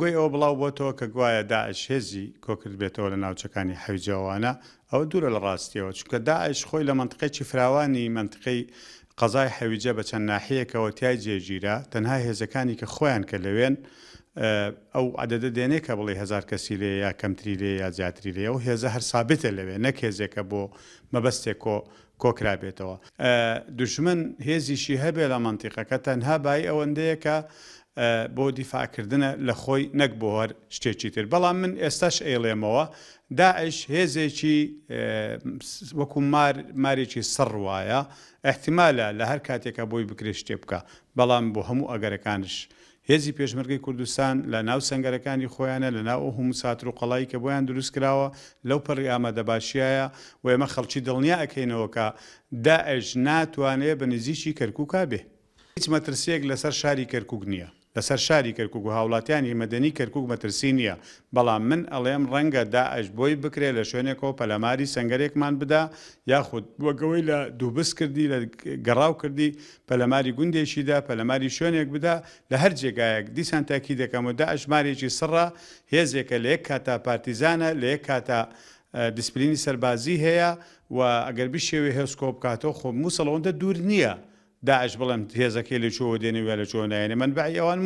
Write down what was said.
گوی ئەو بڵاو بۆ تۆ کە گوایە داعش هێزی کۆکرد بێتەوە لە ناوچەکانی حەویجەوانە ئەوە دوورە لە ڕاستیەوە چونکە داعش خۆی لە منطقێکی فراوانی منطقەی قەزای حەویجە بە چەند ناحەیەکەوە تای جێگیرە تەنها هێزەکانی کە خۆیان کە لەوێن ئەو عدەدە دێنێ کە بڵێ هزار کەسی لێ یا کەمتری لێ یا زیاتری لێ و هێزە هەر سابتە لەوێ نەک هێزێکە بۆ مەبەستێک کۆ کۆکرابێتەوە دژمن هێزیشی هەبێ لە منتیقەکە تەنها بای ئەوەندەیە کە بۆ دیفاکردنە لە خۆی نەک بۆ هەر شتێکی تر بەڵام من ئێستاش ئێڵێمەوە داعش هێزێکی وەکو مارێکی سەر وایە احتیمالە لە هەر کاتێکە بۆی بکرێت شتێ بکە بەڵام بۆ هەموو ئەگەرەکانش هێزی پێشمەرگی کوردستان لە ناو سنگەرەکانی خۆیانە لە ناو هەموو ساتر و قەڵایی کە بۆیان دروست کراوە لەو پەڕی ئامادەباشیایە و ئێمە خەڵکی دڵنیا ئەکەینەوەکە داعش ناتوانێت بە نزییکی کەرکک بێ هیچ مەترسیەک لەسەر شاری کەرکک نییە لەسەر شاری کەرکک و هاوڵاتیانی مەدەنی کەرکک مەترسی نییە بەڵام من ئەڵێم ڕەنگە داعش بۆی بکرێ لە شوێنێکەوە پەلەماری سنگەرێکمان بدا یاخود وەگەوەی لە دووبست کردی لە گەڕاو کردی پەلەماری گوندێکیدا پەلەماری شوێنێک بدا لە هەر جێگایەک دیسان تاکی دەکەم و داعشمارێکی سڕە هێزێکە لە یەک کاتا پارتیزانە لە یەک کاتا دیسپلینی سەربازی هەیە و ئەگەر بشێوی هێسکۆپ کاتەوە خۆ مووسڵەوەندە دوور نییە. داعش بڵم تێزەکەی لە شو ديني ولا شو يعني من بە ئەوان